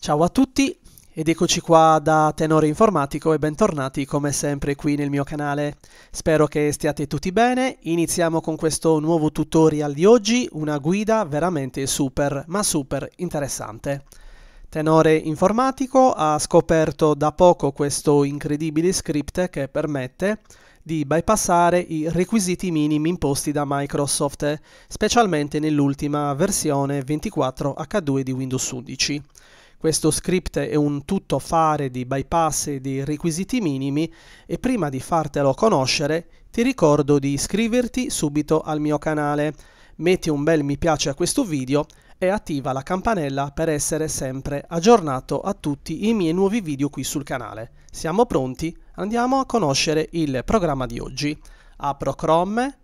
Ciao a tutti ed eccoci qua da Tenore Informatico e bentornati come sempre qui nel mio canale. Spero che stiate tutti bene, iniziamo con questo nuovo tutorial di oggi, una guida veramente super ma super interessante. Tenore Informatico ha scoperto da poco questo incredibile script che permette di bypassare i requisiti minimi imposti da Microsoft, specialmente nell'ultima versione 24H2 di Windows 11. Questo script è un tuttofare di bypass e di requisiti minimi e prima di fartelo conoscere ti ricordo di iscriverti subito al mio canale, metti un bel mi piace a questo video e attiva la campanella per essere sempre aggiornato a tutti i miei nuovi video qui sul canale. Siamo pronti? Andiamo a conoscere il programma di oggi. Apro Chrome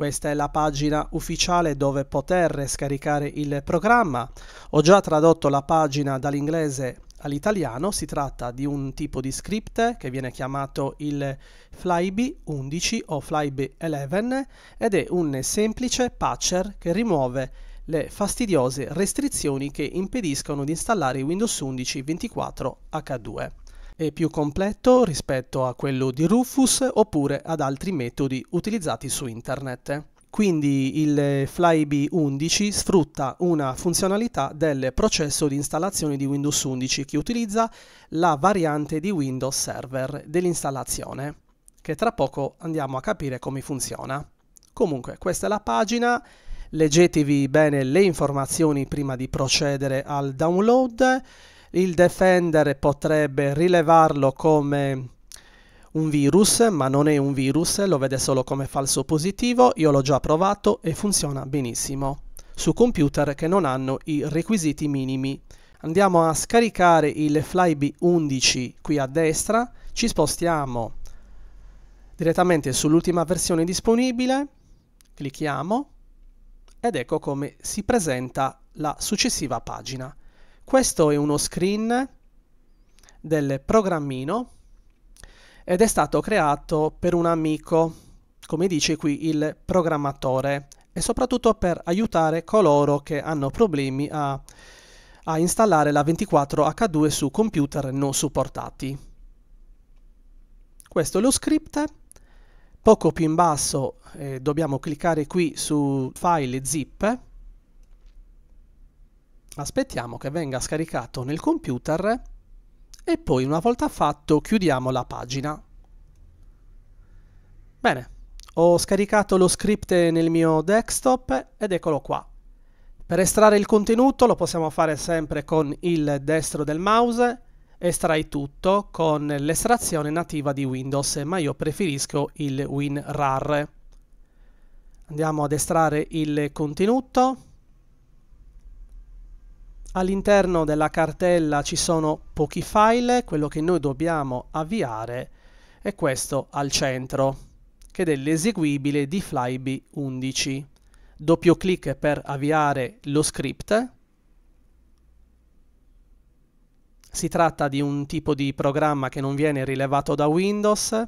questa è la pagina ufficiale dove poter scaricare il programma. Ho già tradotto la pagina dall'inglese all'italiano. Si tratta di un tipo di script che viene chiamato il Flybe 11 o Flybe 11 ed è un semplice patcher che rimuove le fastidiose restrizioni che impediscono di installare Windows 11 24H2 è più completo rispetto a quello di Rufus oppure ad altri metodi utilizzati su internet. Quindi il Flybe 11 sfrutta una funzionalità del processo di installazione di Windows 11 che utilizza la variante di Windows Server dell'installazione, che tra poco andiamo a capire come funziona. Comunque, questa è la pagina, leggetevi bene le informazioni prima di procedere al download il Defender potrebbe rilevarlo come un virus, ma non è un virus, lo vede solo come falso positivo, io l'ho già provato e funziona benissimo su computer che non hanno i requisiti minimi. Andiamo a scaricare il Flybe 11 qui a destra, ci spostiamo direttamente sull'ultima versione disponibile, clicchiamo ed ecco come si presenta la successiva pagina. Questo è uno screen del programmino ed è stato creato per un amico, come dice qui il programmatore, e soprattutto per aiutare coloro che hanno problemi a, a installare la 24H2 su computer non supportati. Questo è lo script. Poco più in basso eh, dobbiamo cliccare qui su file zip aspettiamo che venga scaricato nel computer e poi una volta fatto chiudiamo la pagina. Bene, ho scaricato lo script nel mio desktop ed eccolo qua. Per estrarre il contenuto lo possiamo fare sempre con il destro del mouse, estrai tutto con l'estrazione nativa di Windows, ma io preferisco il WinRAR. Andiamo ad estrarre il contenuto, all'interno della cartella ci sono pochi file, quello che noi dobbiamo avviare è questo al centro, che è l'eseguibile di Flyby 11. Doppio clic per avviare lo script. Si tratta di un tipo di programma che non viene rilevato da Windows,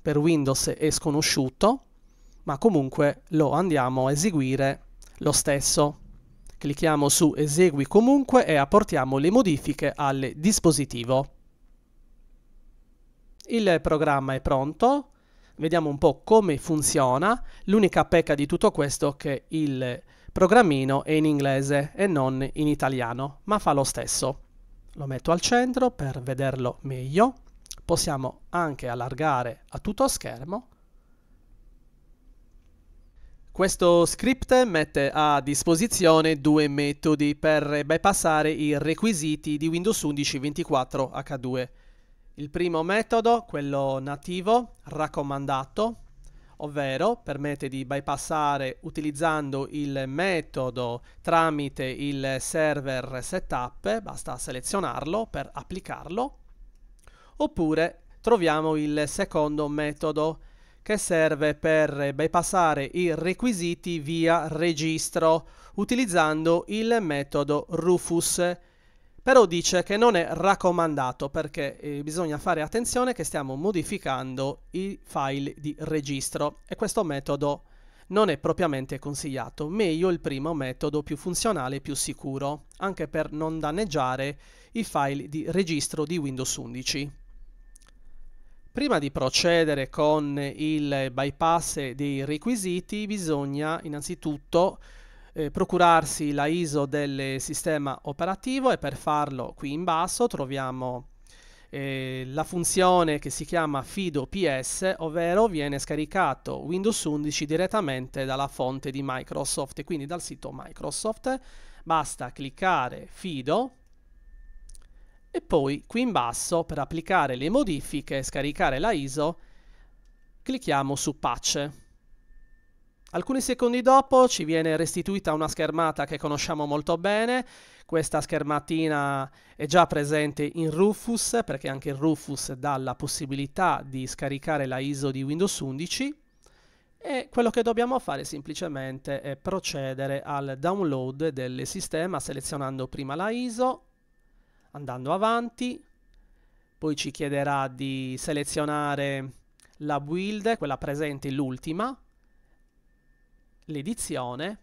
per Windows è sconosciuto, ma comunque lo andiamo a eseguire lo stesso. Clicchiamo su Esegui comunque e apportiamo le modifiche al dispositivo. Il programma è pronto, vediamo un po' come funziona. L'unica pecca di tutto questo è che il programmino è in inglese e non in italiano, ma fa lo stesso. Lo metto al centro per vederlo meglio. Possiamo anche allargare a tutto schermo questo script mette a disposizione due metodi per bypassare i requisiti di Windows 11 24H2. Il primo metodo, quello nativo, raccomandato, ovvero permette di bypassare utilizzando il metodo tramite il server setup, basta selezionarlo per applicarlo, oppure troviamo il secondo metodo che serve per bypassare i requisiti via registro utilizzando il metodo Rufus. Però dice che non è raccomandato perché eh, bisogna fare attenzione che stiamo modificando i file di registro e questo metodo non è propriamente consigliato, meglio il primo metodo più funzionale e più sicuro, anche per non danneggiare i file di registro di Windows 11. Prima di procedere con il bypass dei requisiti bisogna innanzitutto eh, procurarsi la ISO del sistema operativo e per farlo qui in basso troviamo eh, la funzione che si chiama Fido PS, ovvero viene scaricato Windows 11 direttamente dalla fonte di Microsoft, quindi dal sito Microsoft. Basta cliccare Fido e poi qui in basso per applicare le modifiche e scaricare la ISO clicchiamo su patch. Alcuni secondi dopo ci viene restituita una schermata che conosciamo molto bene, questa schermatina è già presente in Rufus perché anche il Rufus dà la possibilità di scaricare la ISO di Windows 11 e quello che dobbiamo fare semplicemente è procedere al download del sistema selezionando prima la ISO andando avanti. Poi ci chiederà di selezionare la build, quella presente l'ultima, l'edizione.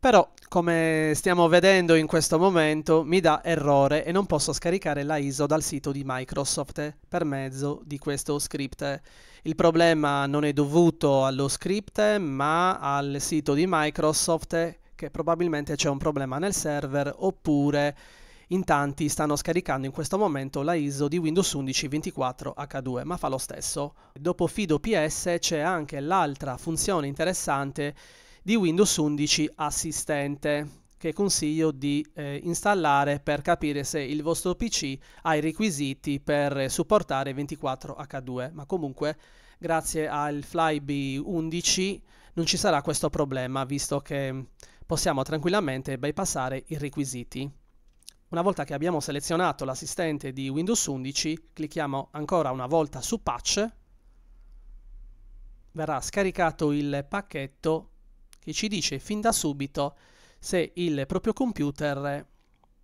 Però, come stiamo vedendo in questo momento, mi dà errore e non posso scaricare la ISO dal sito di Microsoft per mezzo di questo script. Il problema non è dovuto allo script, ma al sito di Microsoft che probabilmente c'è un problema nel server oppure in tanti stanno scaricando in questo momento la ISO di Windows 11 24H2, ma fa lo stesso. Dopo Fido PS c'è anche l'altra funzione interessante di Windows 11 Assistente che consiglio di eh, installare per capire se il vostro PC ha i requisiti per supportare 24H2, ma comunque grazie al Flybe 11 non ci sarà questo problema visto che possiamo tranquillamente bypassare i requisiti. Una volta che abbiamo selezionato l'assistente di Windows 11, clicchiamo ancora una volta su Patch, verrà scaricato il pacchetto che ci dice fin da subito se il proprio computer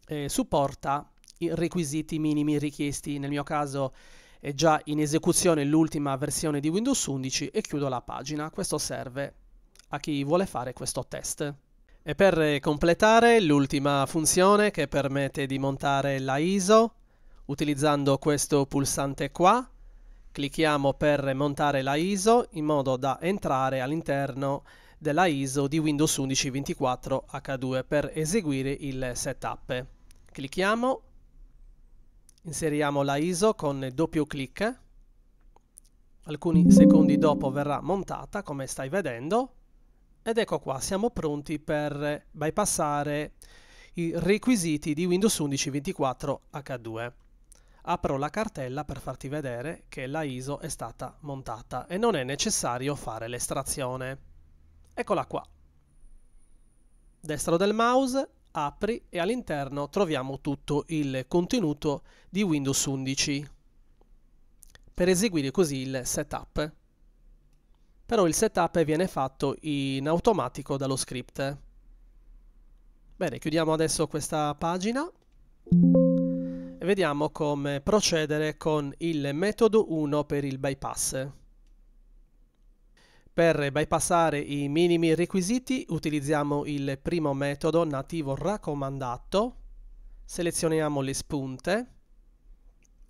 eh, supporta i requisiti minimi richiesti. Nel mio caso è già in esecuzione l'ultima versione di Windows 11 e chiudo la pagina. Questo serve a chi vuole fare questo test. E per eh, completare l'ultima funzione che permette di montare la ISO, utilizzando questo pulsante qua, clicchiamo per montare la ISO in modo da entrare all'interno della ISO di Windows 11 24 H2 per eseguire il setup. Clicchiamo, inseriamo la ISO con doppio clic, alcuni secondi dopo verrà montata come stai vedendo, ed ecco qua, siamo pronti per bypassare i requisiti di Windows 11 24 H2. Apro la cartella per farti vedere che la ISO è stata montata e non è necessario fare l'estrazione. Eccola qua. Destro del mouse, apri e all'interno troviamo tutto il contenuto di Windows 11 per eseguire così il setup però il setup viene fatto in automatico dallo script. Bene, chiudiamo adesso questa pagina e vediamo come procedere con il metodo 1 per il bypass. Per bypassare i minimi requisiti utilizziamo il primo metodo nativo raccomandato, selezioniamo le spunte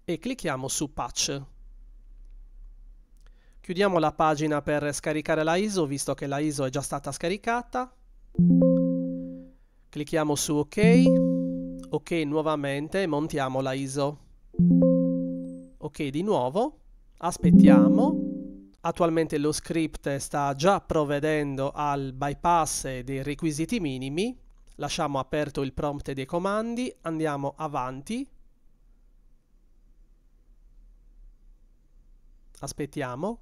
e clicchiamo su Patch. Chiudiamo la pagina per scaricare la ISO, visto che la ISO è già stata scaricata. Clicchiamo su OK, OK nuovamente e montiamo la ISO. OK di nuovo, aspettiamo. Attualmente lo script sta già provvedendo al bypass dei requisiti minimi. Lasciamo aperto il prompt dei comandi, andiamo avanti. Aspettiamo.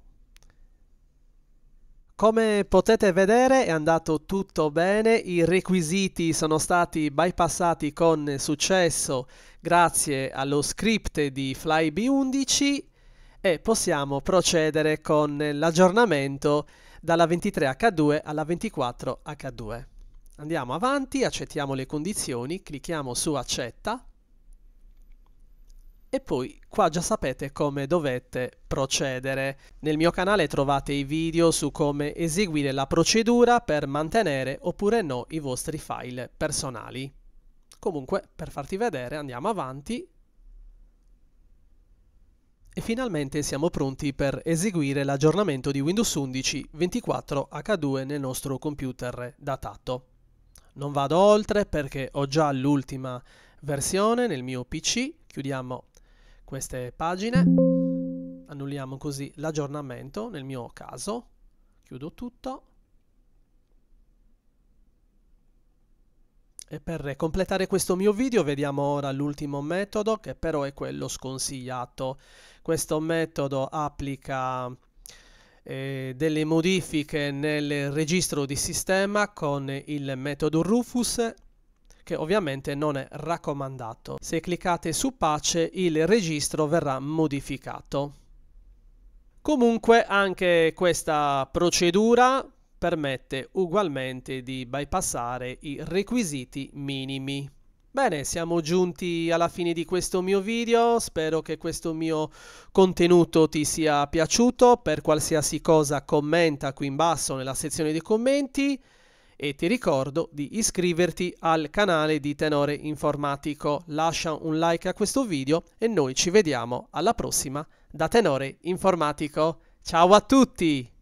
Come potete vedere è andato tutto bene, i requisiti sono stati bypassati con successo grazie allo script di FlyB11 e possiamo procedere con l'aggiornamento dalla 23H2 alla 24H2. Andiamo avanti, accettiamo le condizioni, clicchiamo su accetta e poi qua già sapete come dovete procedere. Nel mio canale trovate i video su come eseguire la procedura per mantenere oppure no i vostri file personali. Comunque, per farti vedere, andiamo avanti e finalmente siamo pronti per eseguire l'aggiornamento di Windows 11 24H2 nel nostro computer datato. Non vado oltre perché ho già l'ultima versione nel mio PC, chiudiamo queste pagine, annulliamo così l'aggiornamento nel mio caso, chiudo tutto e per completare questo mio video vediamo ora l'ultimo metodo che però è quello sconsigliato. Questo metodo applica eh, delle modifiche nel registro di sistema con il metodo Rufus che ovviamente non è raccomandato. Se cliccate su pace il registro verrà modificato. Comunque anche questa procedura permette ugualmente di bypassare i requisiti minimi. Bene, siamo giunti alla fine di questo mio video, spero che questo mio contenuto ti sia piaciuto, per qualsiasi cosa commenta qui in basso nella sezione dei commenti, e ti ricordo di iscriverti al canale di Tenore Informatico. Lascia un like a questo video e noi ci vediamo alla prossima da Tenore Informatico. Ciao a tutti!